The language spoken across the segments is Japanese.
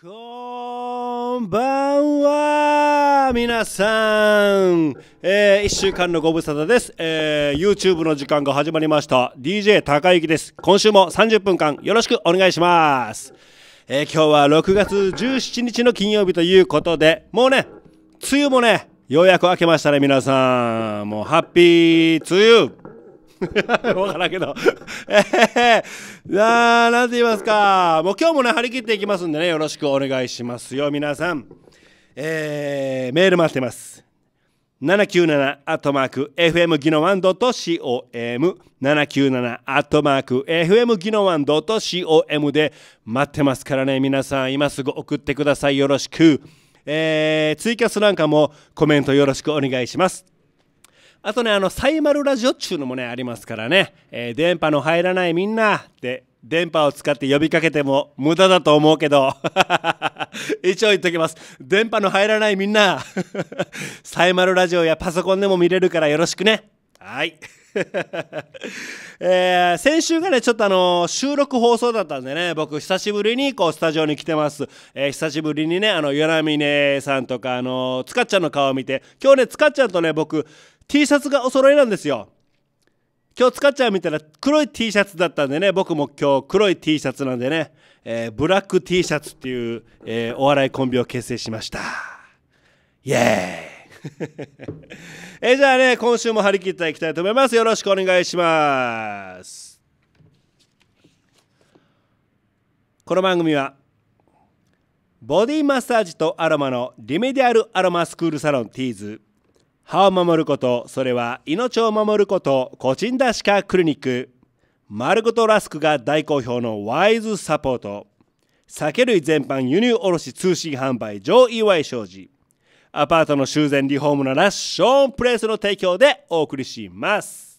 こんばんは皆さん、えー、1週間のご無沙汰です、えー、YouTube の時間が始まりました DJ 高 i です今週も30分間よろしくお願いします、えー、今日は6月17日の金曜日ということでもうね梅雨もねようやく明けましたね皆さんもうハッピー梅雨分 からんけどえー、ななんて言いますかもう今日もね張り切っていきますんでねよろしくお願いしますよ皆さん、えー、メール待ってます797アトマーク FM ギノワンドット COM797 アトマーク FM ギノワンドット COM で待ってますからね皆さん今すぐ送ってくださいよろしく、えー、ツイキャスなんかもコメントよろしくお願いしますあとね、あの、サイマルラジオっちゅうのもね、ありますからね、えー、電波の入らないみんなで、電波を使って呼びかけても無駄だと思うけど 一応言っときます電波の入らないみんな サイマルラジオやパソコンでも見れるからよろしくねはい えー、先週がね、ちょっとあの収録放送だったんでね、僕、久しぶりにこう、スタジオに来てます。えー、久しぶりにね、あの、与那峰さんとか、あのつかっちゃんの顔を見て、今日ね、つかっちゃんとね、僕、T シャツがお揃いなんですよ。今日、つかっちゃん見たら黒い T シャツだったんでね、僕も今日、黒い T シャツなんでね、えー、ブラック T シャツっていう、えー、お笑いコンビを結成しました。イエーイ えじゃあね今週も張り切っていきたいと思いますよろしくお願いしますこの番組はボディマッサージとアロマのリメディアルアロマスクールサロンティーズ歯を守ることそれは命を守ること個人ダシカクリニックるごとラスクが大好評のワイズサポート酒類全般輸入卸通信販売上 EY 商事アパートの修繕リフォームならショーンプレイスの提供でお送りします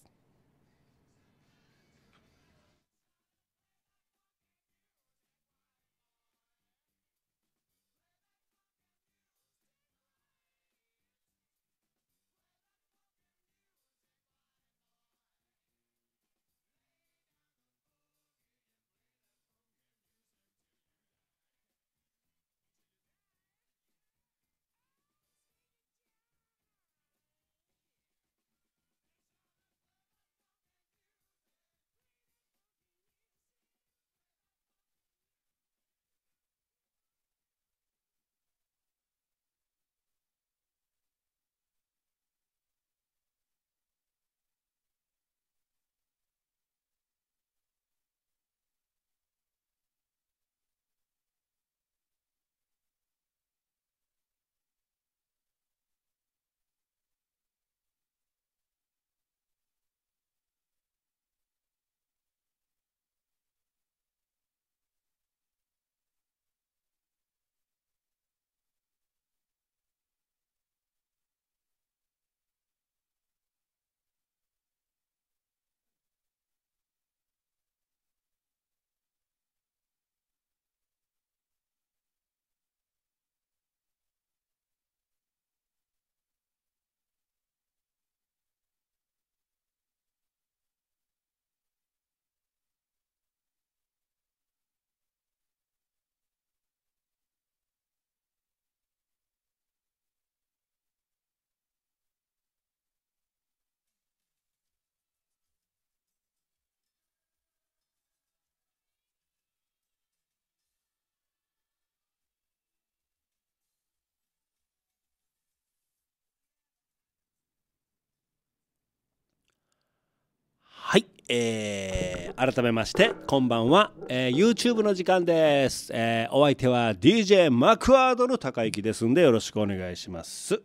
はい、えー、改めましてこんばんは、えー、YouTube の時間です、えー、お相手は DJ マクワードの高之ですんでよろしくお願いします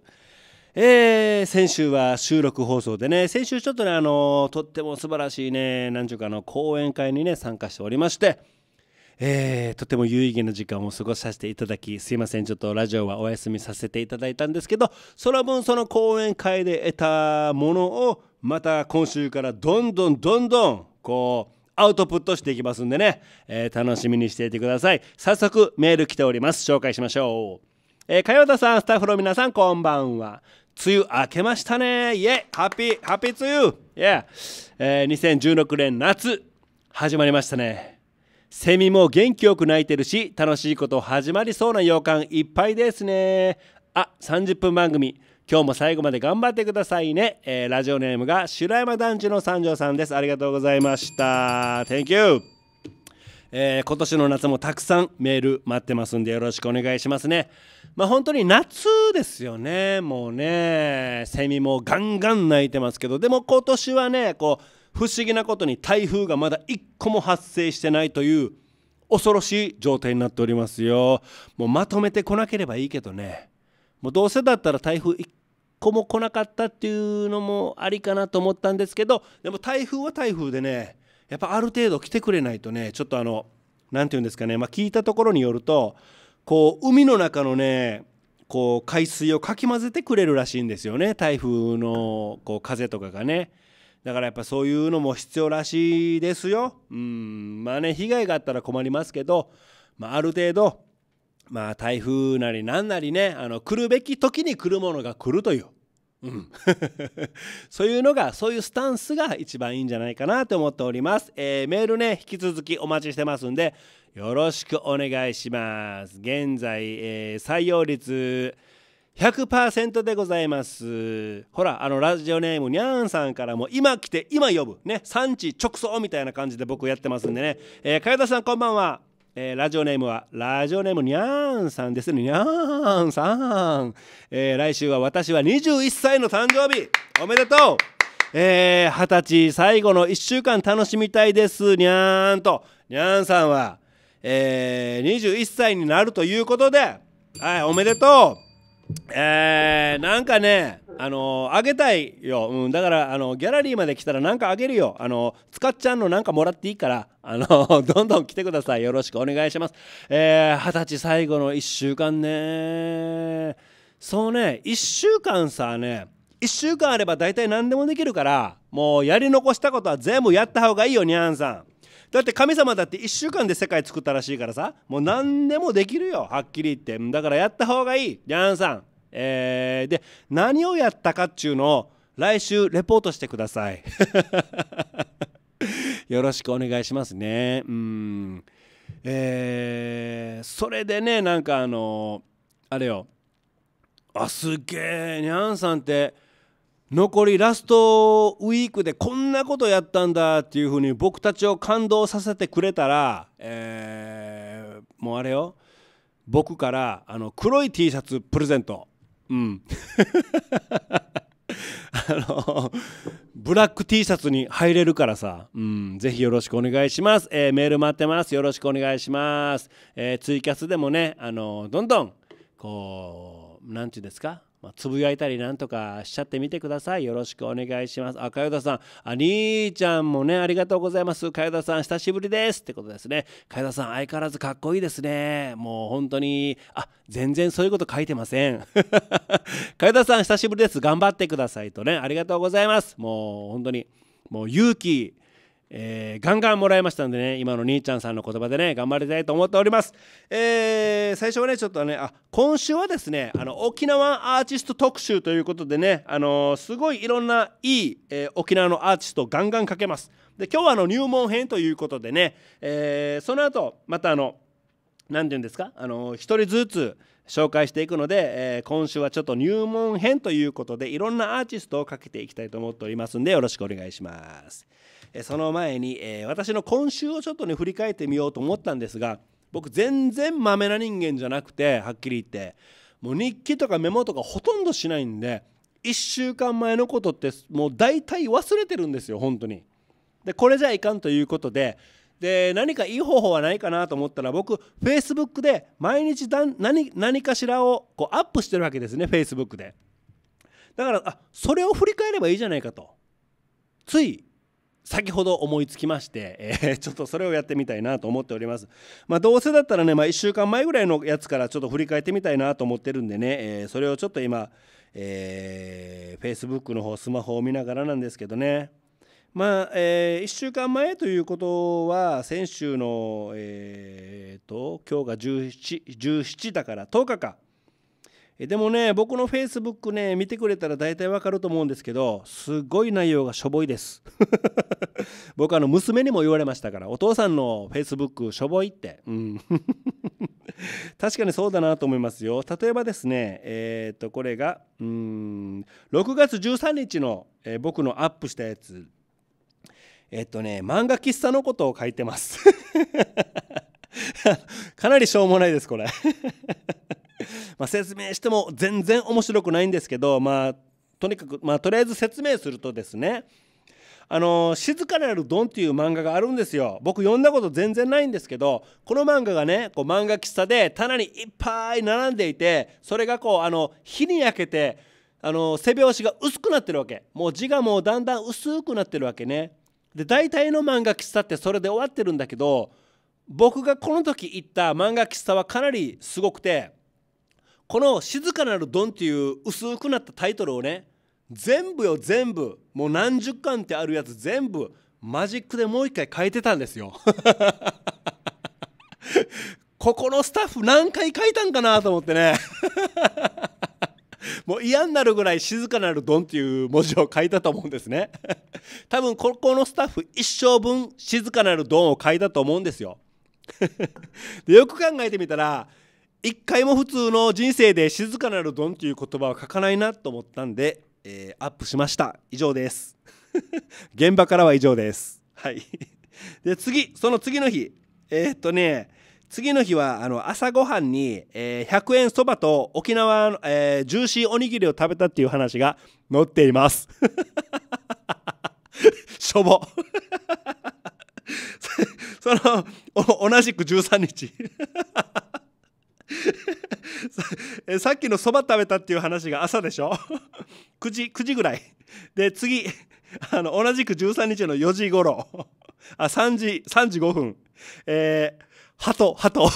えー、先週は収録放送でね先週ちょっとねあのー、とっても素晴らしいね何ちゅうかの講演会にね参加しておりましてえー、とても有意義な時間を過ごさせていただきすいませんちょっとラジオはお休みさせていただいたんですけどその分その講演会で得たものをまた今週からどんどんどんどんこうアウトプットしていきますんでね、えー、楽しみにしていてください早速メール来ております紹介しましょうえー、かよさんスタッフの皆さんこんばんは梅雨明けましたねイエハッピーハッピー梅雨イエ、えー、2016年夏始まりましたねセミも元気よく鳴いてるし楽しいこと始まりそうな予感いっぱいですねあ30分番組今日も最後まで頑張ってくださいね、えー、ラジオネームが白山団地の三条さんですありがとうございました Thank you えー、今年の夏もたくさんメール待ってますんでよろしくお願いしますね。まあ本当に夏ですよね。もうね、セミもガンガン鳴いてますけど、でも今年はね、こう不思議なことに台風がまだ一個も発生してないという恐ろしい状態になっておりますよ。もうまとめてこなければいいけどね。もうどうせだったら台風1個も来なかったっていうのもありかなと思ったんですけどでも台風は台風でねやっぱある程度来てくれないとねちょっとあの何て言うんですかね、まあ、聞いたところによるとこう海の中のねこう海水をかき混ぜてくれるらしいんですよね台風のこう風とかがねだからやっぱそういうのも必要らしいですようんまあね被害があったら困りますけど、まあ、ある程度まあ台風なり何なりねあの来るべき時に来るものが来るという、うん、そういうのがそういうスタンスが一番いいんじゃないかなと思っております、えー、メールね引き続きお待ちしてますんでよろしくお願いします現在、えー、採用率100%でございますほらあのラジオネームにゃんさんからも今来て今呼ぶね産地直送みたいな感じで僕やってますんでね、えー、かよださんこんばんはえー、ラジオネームはラジオネームにゃーんさんですねにゃーんさん、えー、来週は私は21歳の誕生日おめでとう二十、えー、歳最後の1週間楽しみたいですにゃーんとにゃーんさんは、えー、21歳になるということではいおめでとうえー、なんかね、あのあげたいよ、うん、だからあのギャラリーまで来たらなんかあげるよ、あのつかっちゃんのなんかもらっていいから、あの どんどん来てください、よろしくお願いします。えー、20歳最後の1週間ね、そうね、1週間さね、1週間あれば大体何でもできるから、もうやり残したことは全部やった方がいいよ、にゃんさん。だって神様だって1週間で世界作ったらしいからさもう何でもできるよはっきり言ってだからやった方がいいリャンさんえー、で何をやったかっちゅうのを来週レポートしてください よろしくお願いしますねうんえー、それでねなんかあのあれよあすげえにゃんさんって残りラストウィークでこんなことやったんだっていうふうに僕たちを感動させてくれたら、えー、もうあれよ僕からあの黒い T シャツプレゼントうん あのブラック T シャツに入れるからさ、うん、ぜひよろしくお願いします、えー、メール待ってますよろしくお願いします、えー、ツイキャスでもねあのどんどんこう何て言うんですかまあ、つぶやいたりなんとかしちゃってみてください。よろしくお願いします。あ、かよださん、あ、兄ちゃんもね、ありがとうございます。かよださん、久しぶりですってことですね。かよださん、相変わらずかっこいいですね。もう本当に、あ、全然そういうこと書いてません。かよださん、久しぶりです。頑張ってくださいとね、ありがとうございます。もう本当に、もう勇気、えー、ガンガンもらいましたんでね今の兄ちゃんさんの言葉でね頑張りたいと思っております、えー、最初はねちょっとねあ今週はですねあの沖縄アーティスト特集ということでね、あのー、すごいいろんないい、えー、沖縄のアーティストをガンガンかけますで今日はあの入門編ということでね、えー、その後またあの何て言うんですかあの1人ずつ紹介していくので、えー、今週はちょっと入門編ということでいろんなアーティストをかけていきたいと思っておりますんでよろしくお願いします。その前に、え私の今週をちょっとね振り返ってみようと思ったんですが僕全然まめな人間じゃなくてはっきり言ってもう日記とかメモとかほとんどしないんで1週間前のことってもう大体忘れてるんですよ本当に。でこれじゃいかんということでで何かいい方法はないかなと思ったら僕 Facebook で毎日だ何何かしらをこうアップしてるわけですね Facebook でだからあそれを振り返ればいいじゃないかとつい先ほど思いつきまして、えー、ちょっとそれをやってみたいなと思っております。まあ、どうせだったらね、まあ、1週間前ぐらいのやつからちょっと振り返ってみたいなと思ってるんでね、えー、それをちょっと今、えー、Facebook の方、スマホを見ながらなんですけどね、まあ、えー、1週間前ということは、先週の、えーと、今日が 17, 17だから10日か。でもね僕の Facebook ね見てくれたら大体わかると思うんですけどすごい内容がしょぼいです 僕あの娘にも言われましたからお父さんの Facebook しょぼいって、うん、確かにそうだなと思いますよ例えばですねえー、っとこれがうん6月13日の、えー、僕のアップしたやつえー、っとね漫画喫茶のことを書いてます かなりしょうもないですこれまあ、説明しても全然面白くないんですけど、まあ、とにかく、まあ、とりあえず説明するとですねあの「静かなるドン」っていう漫画があるんですよ僕読んだこと全然ないんですけどこの漫画がねこう漫画喫茶で棚にいっぱい並んでいてそれがこうあの火に焼けてあの背表紙が薄くなってるわけもう字がもうだんだん薄くなってるわけねで大体の漫画喫茶ってそれで終わってるんだけど僕がこの時行った漫画喫茶はかなりすごくてこの「静かなるドン」っていう薄くなったタイトルをね全部よ全部もう何十巻ってあるやつ全部マジックでもう一回変えてたんですよ ここのスタッフ何回書いたんかなと思ってね もう嫌になるぐらい静かなるドンっていう文字を書いたと思うんですね 多分ここのスタッフ一生分静かなるドンを書いたと思うんですよでよく考えてみたら一回も普通の人生で静かなるドンという言葉は書かないなと思ったんで、えー、アップしました以上です 現場からは以上ですはいで次その次の日えー、っとね次の日はあの朝ごはんに、えー、100円そばと沖縄の、えー、ジューシーおにぎりを食べたっていう話が載っています しょぼ その同じく13日さ さっきのそば食べたっていう話が朝でしょ9 時 ?9 時ぐらい。で、次、あの、同じく13日の4時ろあ、3時、3時5分。えー、鳩、鳩。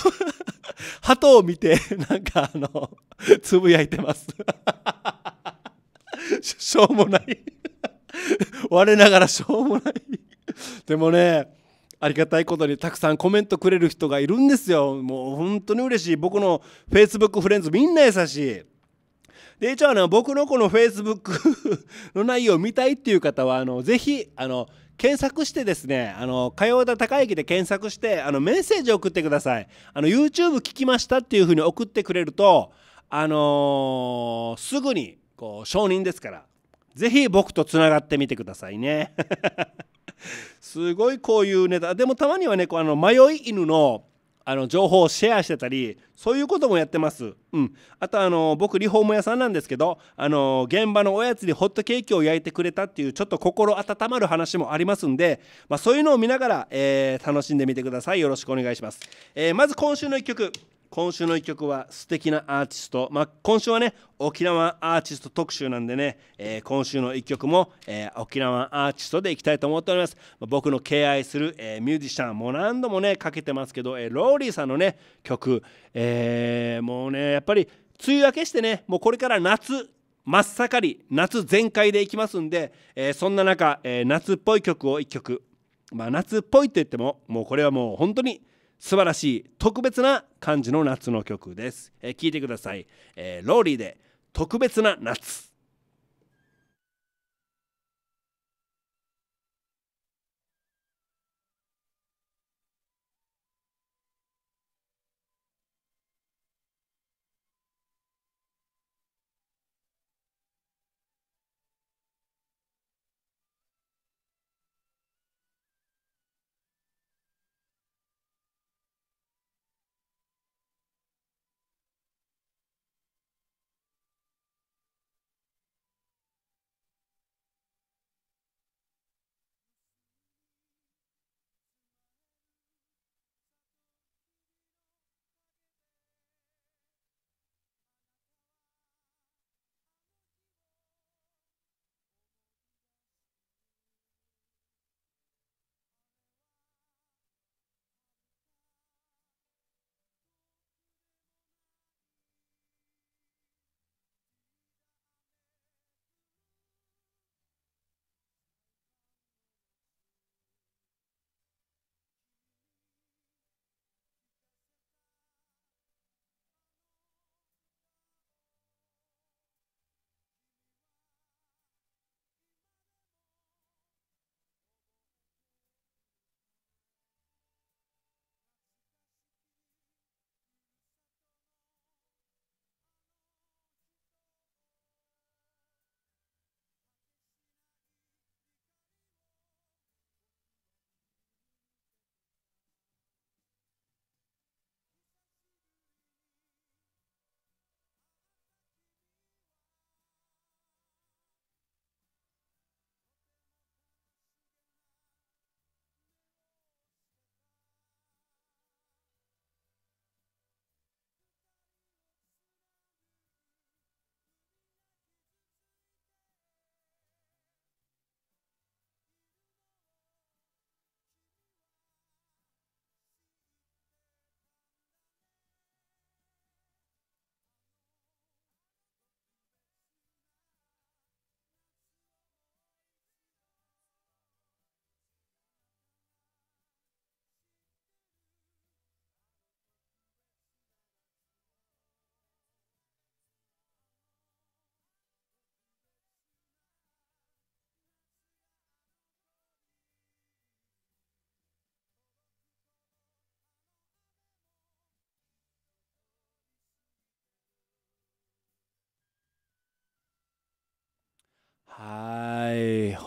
鳩を見て、なんかあの、つぶやいてます。しょうもない。我ながらしょうもない。でもね、ありがたいことにたくさんコメントくれる人がいるんですよもう本当に嬉しい僕の Facebook フレンズみんな優しいで一応あ僕のこの Facebook の内容を見たいっていう方はあのぜひあの検索してですね、あの、かようだ高きで検索して、あの、メッセージを送ってください。あの、YouTube 聞きましたっていうふうに送ってくれると、あのー、すぐに、こう、承認ですから、ぜひ僕とつながってみてくださいね。すごいこういうネタでもたまにはねこうあの迷い犬のあの情報をシェアしてたりそういうこともやってます、うん、あとあの僕リフォーム屋さんなんですけどあの現場のおやつにホットケーキを焼いてくれたっていうちょっと心温まる話もありますんで、まあ、そういうのを見ながら、えー、楽しんでみてくださいよろしくお願いします、えー、まず今週の1曲今週の1曲は素敵なアーティスト、まあ、今週はね沖縄アーティスト特集なんでね、えー、今週の1曲も、えー、沖縄アーティストでいきたいと思っております、まあ、僕の敬愛する、えー、ミュージシャンも何度もねかけてますけど、えー、ローリーさんのね曲、えー、もうねやっぱり梅雨明けしてねもうこれから夏真っ盛り夏全開でいきますんで、えー、そんな中、えー、夏っぽい曲を1曲まあ夏っぽいって言ってももうこれはもう本当に素晴らしい特別な感じの夏の曲です、えー、聞いてください、えー、ローリーで特別な夏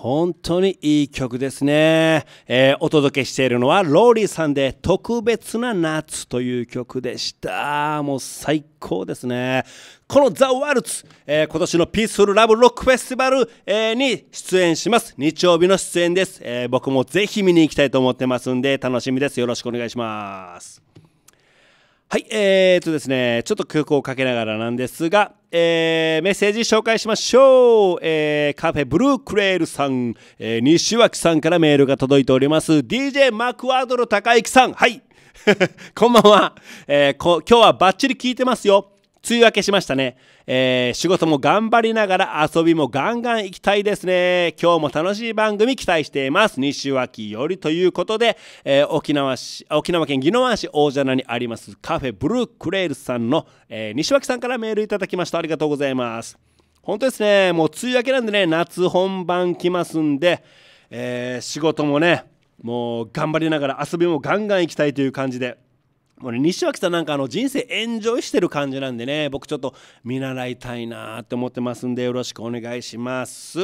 本当にいい曲ですね、えー、お届けしているのはローリーさんで「特別な夏」という曲でしたもう最高ですねこのザ・ワルツ、えー、今年のピースフルラブロックフェスティバル、えー、に出演します。日曜日の出演です、えー、僕もぜひ見に行きたいと思ってますんで、楽しみです。よろしくお願いします。はい、えー、っとですね、ちょっと曲をかけながらなんですが、えー、メッセージ紹介しましょう、えー、カフェブルークレールさん、えー、西脇さんからメールが届いております DJ マクワードル高之さんはい こんばんは、えー、今日はバッチリ聞いてますよ梅雨明けしましたね、えー、仕事も頑張りながら遊びもガンガン行きたいですね今日も楽しい番組期待しています西脇よりということで、えー、沖縄市沖縄県宜野湾市大蛇名にありますカフェブルークレールさんの、えー、西脇さんからメールいただきましたありがとうございます本当ですねもう梅雨明けなんでね夏本番来ますんで、え仕事もねもう頑張りながら遊びもガンガン行きたいという感じで俺西脇さんなんかあの人生エンジョイしてる感じなんでね僕ちょっと見習いたいなって思ってますんでよろしくお願いします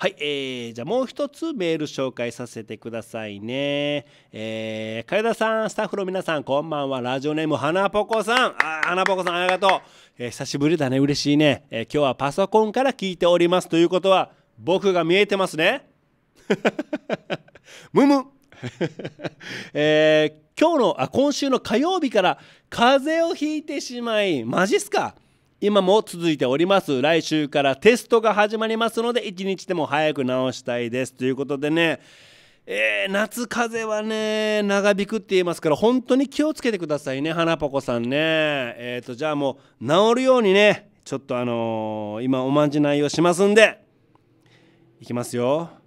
はい、えー、じゃあもう一つメール紹介させてくださいねえー、楓田さんスタッフの皆さんこんばんはラジオネーム花ぽこさんあ花ぽこさんありがとう、えー、久しぶりだね嬉しいね、えー、今日はパソコンから聞いておりますということは僕が見えてますねむむ えー今日のあ今週の火曜日から風邪をひいてしまいマジっすか今も続いております来週からテストが始まりますので一日でも早く治したいですということでねえー、夏風邪はね長引くって言いますから本当に気をつけてくださいね花ぽこさんねえっ、ー、とじゃあもう治るようにねちょっとあのー、今おまんじないをしますんでいきますよ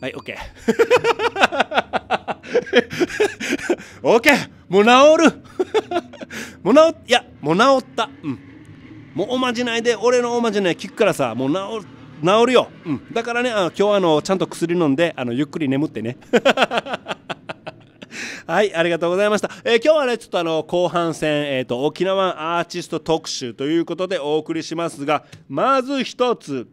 はい、OK。OK! もう治るもう治っ、いや、もう治った。うん。もうおまじないで、俺のおまじない聞くからさ、もう治る。治るよ、うん、だからねあの今日あのちゃんと薬飲んであのゆっくり眠ってね はいありがとうございました、えー、今日はねちょっとあの後半戦、えーと、沖縄アーティスト特集ということでお送りしますがまず1つ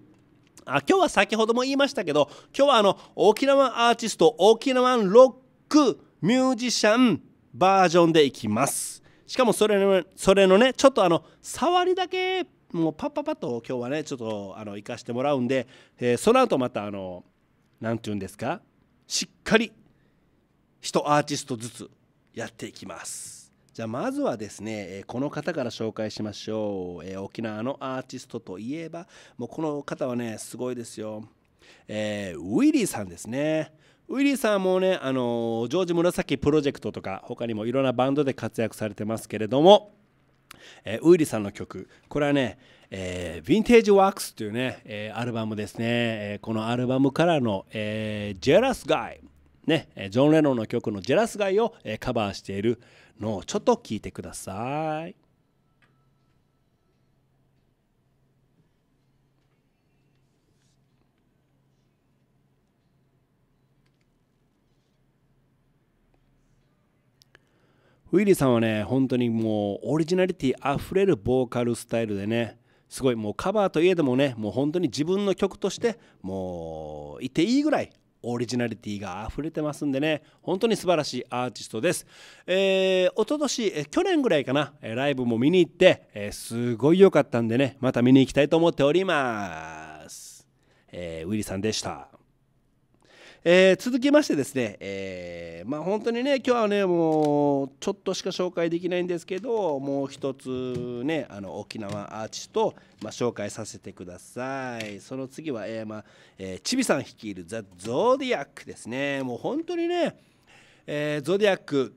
あ今日は先ほども言いましたけど今日はあの沖縄アーティスト沖縄ロックミュージシャンバージョンでいきますしかもそれのそれのねちょっとあの触りだけもうパッパパッと今日はねちょっとあの行かしてもらうんで、えー、その後またあの何て言うんですかしっかり1アーティストずつやっていきます。じゃあまずはですね、えこの方から紹介しましょう、え沖縄のアーティストといえばもうこの方はねすごいですよ、えー、ウィリーさんですねウィリーさんもねあのジョージ紫プロジェクトとか他にもいろんなバンドで活躍されてますけれどもえー、ウィリーさんの曲これはね、えー、ヴィンテージワークスというね、えー、アルバムですね、えー、このアルバムからの、えー、ジェラスガイね、ジョン・レノンの曲の「ジェラス街」をカバーしているのをちょっと聞いてください。ウィリーさんはね本当にもうオリジナリティあふれるボーカルスタイルでねすごいもうカバーといえどもねもう本当に自分の曲としてもういていいぐらいオリジナリティが溢れてますんでね本当に素晴らしいアーティストです、えー、おとと去年ぐらいかなライブも見に行って、えー、すごい良かったんでねまた見に行きたいと思っております、えー、ウィリさんでしたえー、続きましてですね、えー、まあ本当にね今日はねもうちょっとしか紹介できないんですけどもう一つねあの沖縄アーチと、まあ、紹介させてくださいその次は、えーまあえー、チビさん率いるザ・ゾーディアックですねもう本当にね、えー、ゾディアック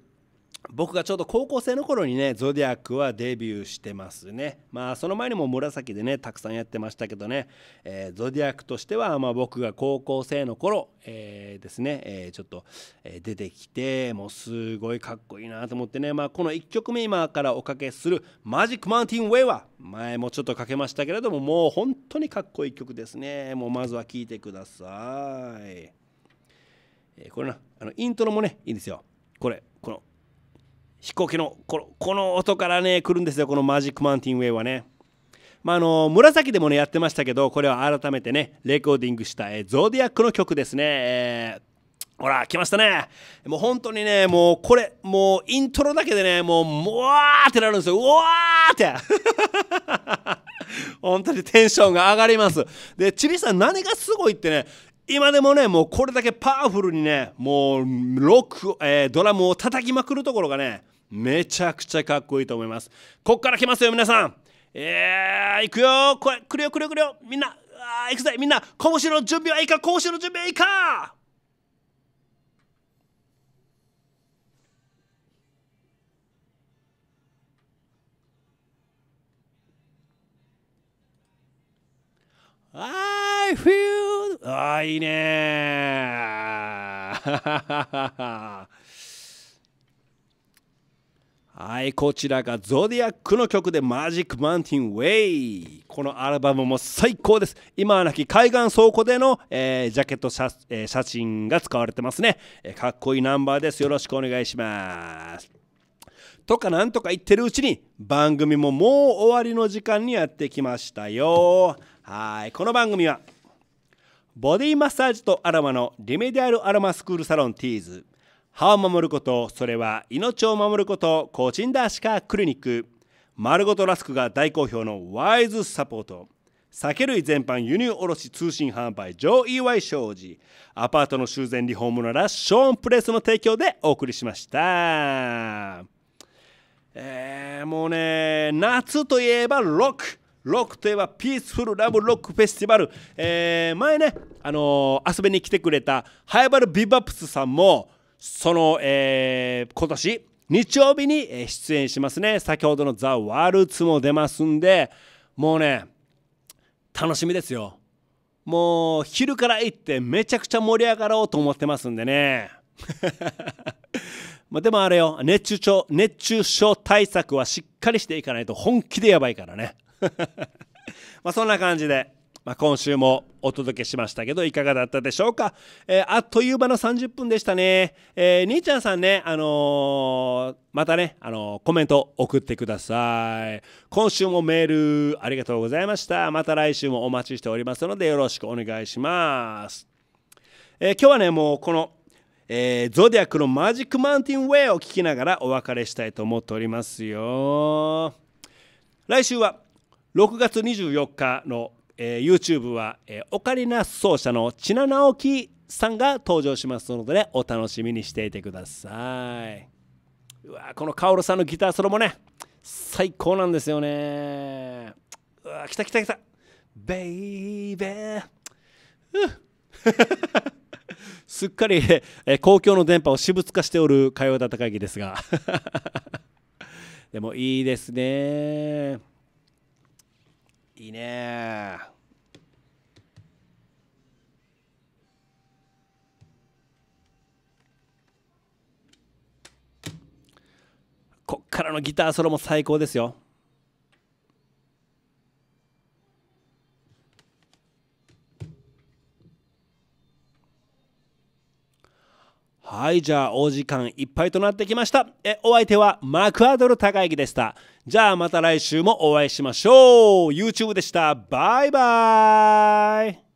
僕がちょうど高校生の頃にねゾディアックはデビューしてますねまあその前にも紫でねたくさんやってましたけどね、えー、ゾディアックとしては、まあ、僕が高校生の頃、えー、ですね、えー、ちょっと、え出てきてもうすごいかっこいいなと思ってね、まあ、この1曲目今からおかけする「マジックマウンティンウェイは前もちょっとかけましたけれどももう本当にかっこいい曲ですねもうまずは聴いてください、えこれなあのイントロもねいいんですよこれこの「飛行機のこのこの音からね来るんですよこのマジックマウンティンウェイはね。まあ、あの紫でもねやってましたけどこれは改めてねレコーディングした、えゾーディアックの曲ですね、えー、ほら来ましたねもう本当にねもうこれもうイントロだけでねもうもわーってなるんですようわーって 本当にテンションが上がりますでチリさん何がすごいってね今でもねもうこれだけパワフルにねもうロック、えー、ドラムを叩きまくるところがねめちゃくちゃかっこいいと思いますこっから来ますよ皆さんえー、いくよこれ来るよ来るよ来るよみんなあいくぜみんな拳の準備はいいか拳の準備はいいか I feel ああいいね はい、こちらがゾディアックの曲でマジックマウンティンウェイ。このアルバムも最高です。今はなき海岸倉庫での、えー、ジャケット写,、えー、写真が使われてますね、えー、かっこいいナンバーです。よろしくお願いします。とかなんとか言ってるうちに番組ももう終わりの時間にやってきましたよ。はい、この番組はボディマッサージとアロマのリメディアルアロマスクールサロンティーズ。歯を守ることそれは命を守ること個人ダーシカクリニック丸ごとラスクが大好評のワイズサポート酒類全般輸入卸通信販売上 EY 商事アパートの修繕リフォームならショーンプレスの提供でお送りしましたえー、もうね夏といえばロックロックといえばピースフルラブロックフェスティバル、えー、前ね、あのー、遊びに来てくれたハイバルビバップスさんもその、えー、今年日曜日に出演しますね先ほどの「ザ・ワールツ」も出ますんでもうね楽しみですよもう昼から行ってめちゃくちゃ盛り上がろうと思ってますんでね までもあれよ熱中症熱中症対策はしっかりしていかないと本気でやばいからね まそんな感じでまあ、今週もお届けしましたけどいかがだったでしょうか、えー、あっという間の30分でしたね、えー、兄ちゃんさんね、あのー、またね、あのコメント送ってください今週もメールありがとうございましたまた来週もお待ちしておりますのでよろしくお願いします、え今日はねもうこのえー、ゾディアックのマジックマウンティンウェイを聞きながらお別れしたいと思っておりますよ来週は6月24日のえー、YouTube は、えー、オカリナ奏者の千奈直樹さんが登場しますので、ね、お楽しみにしていてくださいうわこのカオルさんのギターソロもね最高なんですよねうわ来た来た来たベイベーすっかり、え公共の電波を私物化しておる火曜だった会議ですが でもいいですねいいねこっからのギターソロも最高ですよはい、じゃあお時間いっぱいとなってきました。えお相手はマクアドル高木でした。じゃあまた来週もお会いしましょう YouTube でしたバイバイ